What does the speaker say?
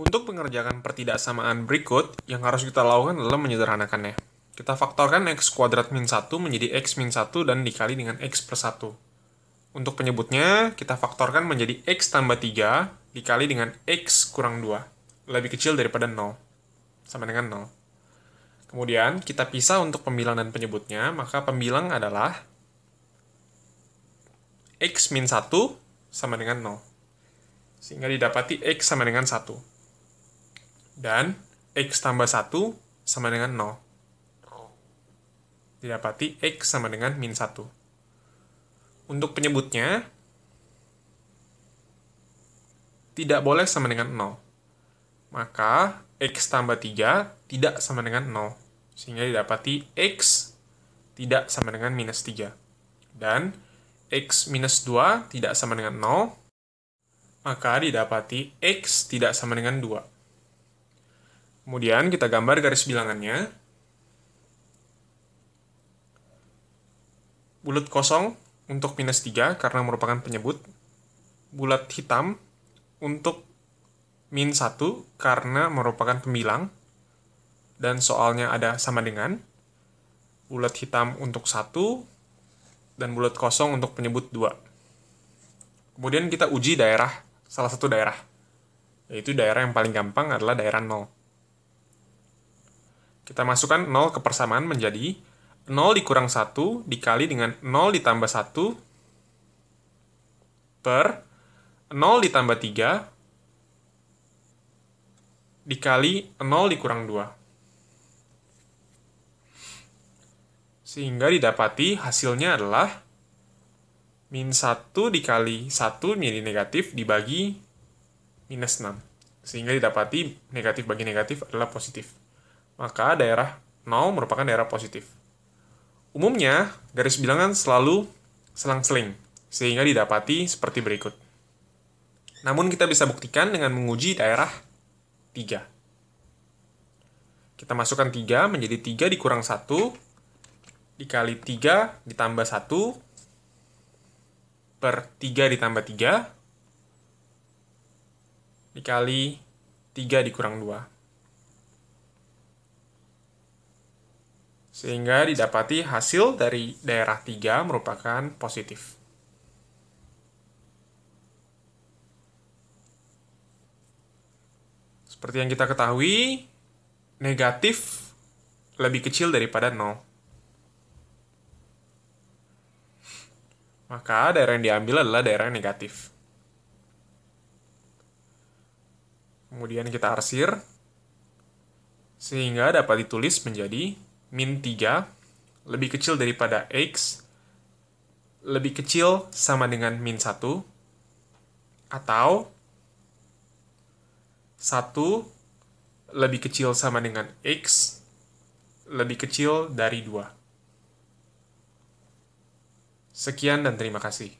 Untuk pengerjakan pertidaksamaan berikut, yang harus kita lakukan adalah menyederhanakannya. Kita faktorkan x kuadrat min 1 menjadi x min 1 dan dikali dengan x per 1. Untuk penyebutnya, kita faktorkan menjadi x tambah 3 dikali dengan x kurang 2, lebih kecil daripada 0, sama dengan 0. Kemudian, kita pisah untuk pembilang dan penyebutnya, maka pembilang adalah x min 1 sama dengan 0. Sehingga didapati x sama dengan 1 dan X tambah 1 sama dengan 0. Didapati X sama dengan min 1. Untuk penyebutnya, tidak boleh sama dengan 0. Maka X tambah 3 tidak sama dengan 0. Sehingga didapati X tidak sama dengan minus 3. Dan X minus 2 tidak sama dengan 0. Maka didapati X tidak sama dengan 2. Kemudian kita gambar garis bilangannya. Bulat kosong untuk minus 3 karena merupakan penyebut. Bulat hitam untuk min 1 karena merupakan pembilang. Dan soalnya ada sama dengan. Bulat hitam untuk 1 dan bulat kosong untuk penyebut 2. Kemudian kita uji daerah, salah satu daerah. Yaitu daerah yang paling gampang adalah daerah 0. Kita masukkan 0 ke persamaan menjadi 0 dikurang 1 dikali dengan 0 ditambah 1 per 0 ditambah 3 dikali 0 dikurang 2. Sehingga didapati hasilnya adalah min 1 dikali 1 menjadi negatif dibagi minus 6. Sehingga didapati negatif bagi negatif adalah positif maka daerah 0 merupakan daerah positif. Umumnya, garis bilangan selalu selang-seling, sehingga didapati seperti berikut. Namun kita bisa buktikan dengan menguji daerah 3. Kita masukkan 3 menjadi 3 dikurang 1, dikali 3 ditambah 1, per 3 ditambah 3 dikali 3 dikurang 2. sehingga didapati hasil dari daerah 3 merupakan positif. Seperti yang kita ketahui, negatif lebih kecil daripada 0. Maka daerah yang diambil adalah daerah yang negatif. Kemudian kita arsir, sehingga dapat ditulis menjadi min 3 lebih kecil daripada x lebih kecil sama dengan min 1 atau 1 lebih kecil sama dengan x lebih kecil dari 2. Sekian dan terima kasih.